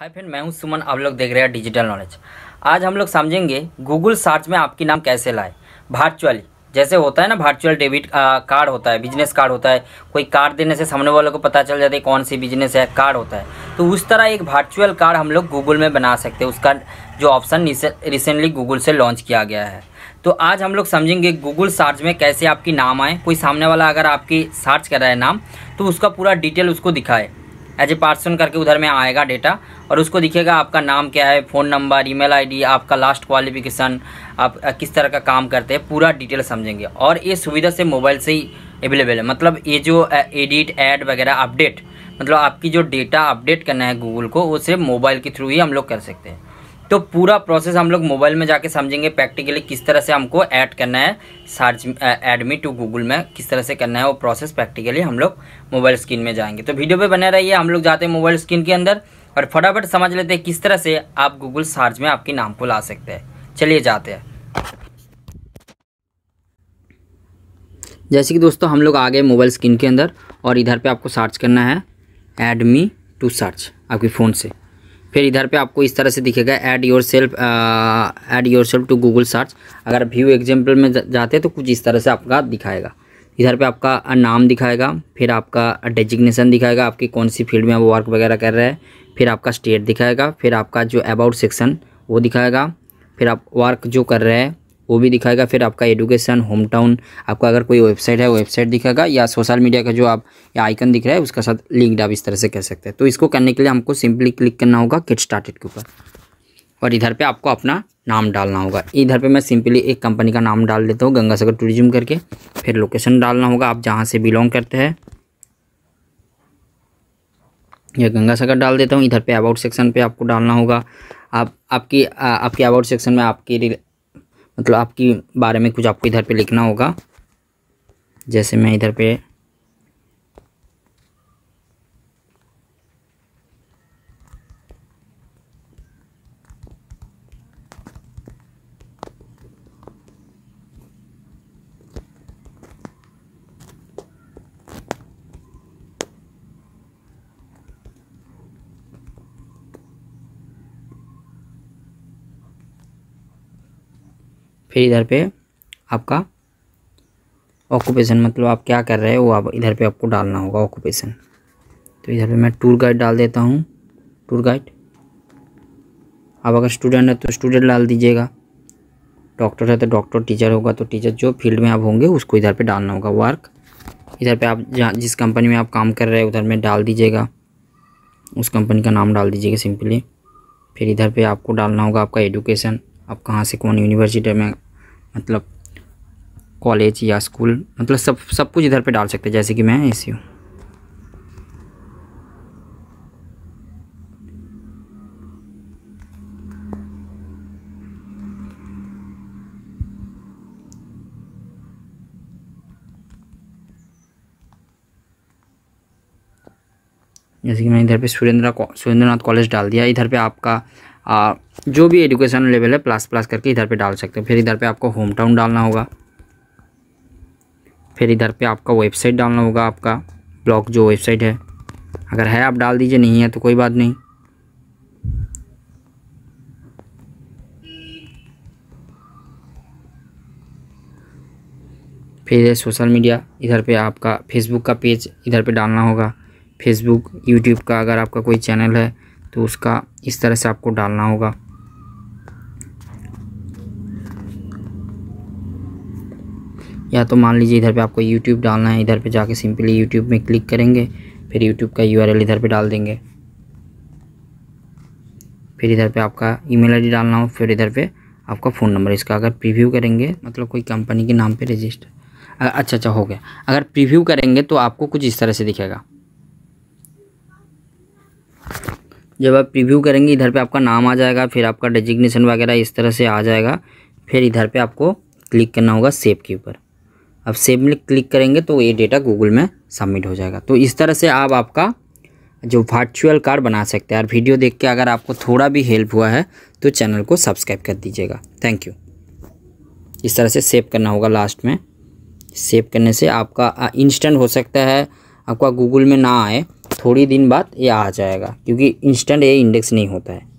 hi friend मैं हूं सुमन आप लोग देख रहे हैं डिजिटल नॉलेज आज हम लोग समझेंगे गूगल सर्च में आपकी नाम कैसे लाए वर्चुअली जैसे होता है ना वर्चुअल डेबिट कार्ड होता है बिजनेस कार्ड होता है कोई कार्ड देने से सामने वालों को पता चल जाता है कौन सी बिजनेस है कार्ड होता है तो उस तरह एक वर्चुअल कार्ड हम लोग गूगल में बना सकते हैं उसका जो ऑप्शन रिसेंटली गूगल से लॉन्च किया गया है तो आज हम लोग समझेंगे गूगल सर्च में कैसे आपकी नाम आए कोई सामने वाला अगर आपकी सर्च कर रहा है नाम तो उसका पूरा डिटेल उसको दिखाए एज ए पार्सन करके उधर में आएगा डेटा और उसको दिखेगा आपका नाम क्या है फ़ोन नंबर ईमेल आईडी आपका लास्ट क्वालिफिकेशन आप किस तरह का काम करते हैं पूरा डिटेल समझेंगे और ये सुविधा से मोबाइल से ही अवेलेबल है मतलब ये जो एडिट ऐड वगैरह अपडेट मतलब आपकी जो डेटा अपडेट करना है गूगल को वो सिर्फ मोबाइल के थ्रू ही हम लोग कर सकते हैं तो पूरा प्रोसेस हम लोग मोबाइल में जाके समझेंगे प्रैक्टिकली किस तरह से हमको ऐड करना है सर्च एडमी टू गूगल में किस तरह से करना है वो प्रोसेस प्रैक्टिकली हम लोग मोबाइल स्क्रीन में जाएंगे तो वीडियो पे बने रहिए हम लोग जाते हैं मोबाइल स्क्रीन के अंदर और फटाफट समझ लेते हैं किस तरह से आप गूगल सर्च में आपके नाम को ला सकते हैं चलिए जाते हैं जैसे कि दोस्तों हम लोग आ गए मोबाइल स्क्रीन के अंदर और इधर पर आपको सर्च करना है एडमी टू सर्च आपके फ़ोन से फिर इधर पे आपको इस तरह से दिखेगा add yourself add yourself to Google search अगर व्यू एग्जाम्पल में जाते तो कुछ इस तरह से आपका दिखाएगा इधर पे आपका नाम दिखाएगा फिर आपका डेजिग्नेशन दिखाएगा आपकी कौन सी फील्ड में वो वर्क वगैरह कर रहे हैं फिर आपका स्टेट दिखाएगा फिर आपका जो अबाउट सेक्शन वो दिखाएगा फिर आप वर्क जो कर रहे हैं वो भी दिखाएगा फिर आपका एडुकेशन होम टाउन आपका अगर कोई वेबसाइट है वेबसाइट दिखाएगा या सोशल मीडिया का जो आप आइकन दिख रहा है उसका साथ लिंक आप इस तरह से कर सकते हैं तो इसको करने के लिए हमको सिंपली क्लिक करना होगा गेट स्टार्टेड के ऊपर और इधर पे आपको अपना नाम डालना होगा इधर पे मैं सिंपली एक कंपनी का नाम डाल देता हूँ गंगा सागर टूरिज्म करके फिर लोकेशन डालना होगा आप जहाँ से बिलोंग करते हैं या गंगा सागर डाल देता हूँ इधर पे अबाउट सेक्शन पे आपको डालना होगा आप आपकी आ, आपके अबाउट सेक्शन में आपकी मतलब आपकी बारे में कुछ आपको इधर पे लिखना होगा जैसे मैं इधर पे फिर इधर पे आपका ऑक्यूपेशन मतलब आप क्या कर रहे हैं वो आप इधर पे आपको डालना होगा ऑक्यूपेशन तो इधर पे मैं टूर गाइड डाल देता हूँ टूर गाइड आप अगर स्टूडेंट है तो स्टूडेंट डाल दीजिएगा डॉक्टर है तो डॉक्टर टीचर होगा तो टीचर जो फील्ड में आप होंगे उसको इधर पे डालना होगा वर्क इधर पे आप जहाँ जिस कंपनी में आप काम कर रहे हैं उधर में डाल दीजिएगा उस कंपनी का नाम डाल दीजिएगा सिंपली फिर इधर पे आपको डालना होगा आपका एडुकेशन आप कहाँ से कौन यूनिवर्सिटी में मतलब कॉलेज या स्कूल मतलब सब सब कुछ इधर पे डाल सकते हैं जैसे कि मैं ऐसे हूँ जैसे कि मैं इधर पे सुरेंद्र सुरेंद्रनाथ कॉलेज डाल दिया इधर पे आपका आ, जो भी एजुकेशन लेवल है प्लस प्लस करके इधर पे डाल सकते हो फिर इधर पे आपको होम टाउन डालना होगा फिर इधर पे आपका वेबसाइट डालना होगा आपका ब्लॉग जो वेबसाइट है अगर है आप डाल दीजिए नहीं है तो कोई बात नहीं फिर सोशल मीडिया इधर पे आपका फेसबुक का पेज इधर पे डालना होगा फेसबुक यूट्यूब का अगर आपका कोई चैनल है तो उसका इस तरह से आपको डालना होगा या तो मान लीजिए इधर पे आपको यूट्यूब डालना है इधर पे जाके सिंपली यूट्यूब में क्लिक करेंगे फिर यूट्यूब का URL इधर पे डाल देंगे फिर इधर पे आपका ईमेल आईडी डालना हो फिर इधर पे आपका फ़ोन नंबर इसका अगर प्रीव्यू करेंगे मतलब कोई कंपनी के नाम पे रजिस्टर अच्छा अच्छा हो गया अगर प्रीव्यू करेंगे तो आपको कुछ इस तरह से दिखेगा जब आप प्रीव्यू करेंगे इधर पे आपका नाम आ जाएगा फिर आपका डेजिग्नेशन वगैरह इस तरह से आ जाएगा फिर इधर पे आपको क्लिक करना होगा सेव के ऊपर अब सेव में क्लिक करेंगे तो ये डेटा गूगल में सबमिट हो जाएगा तो इस तरह से आप आपका जो वर्चुअल कार्ड बना सकते हैं और वीडियो देख के अगर आपको थोड़ा भी हेल्प हुआ है तो चैनल को सब्सक्राइब कर दीजिएगा थैंक यू इस तरह से सेव करना होगा लास्ट में सेव करने से आपका इंस्टेंट हो सकता है आपका गूगल में ना आए थोड़ी दिन बाद ये आ जाएगा क्योंकि इंस्टेंट ये इंडेक्स नहीं होता है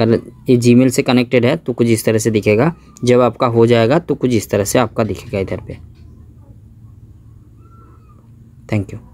अगर ये जी से कनेक्टेड है तो कुछ इस तरह से दिखेगा जब आपका हो जाएगा तो कुछ इस तरह से आपका दिखेगा इधर पे थैंक यू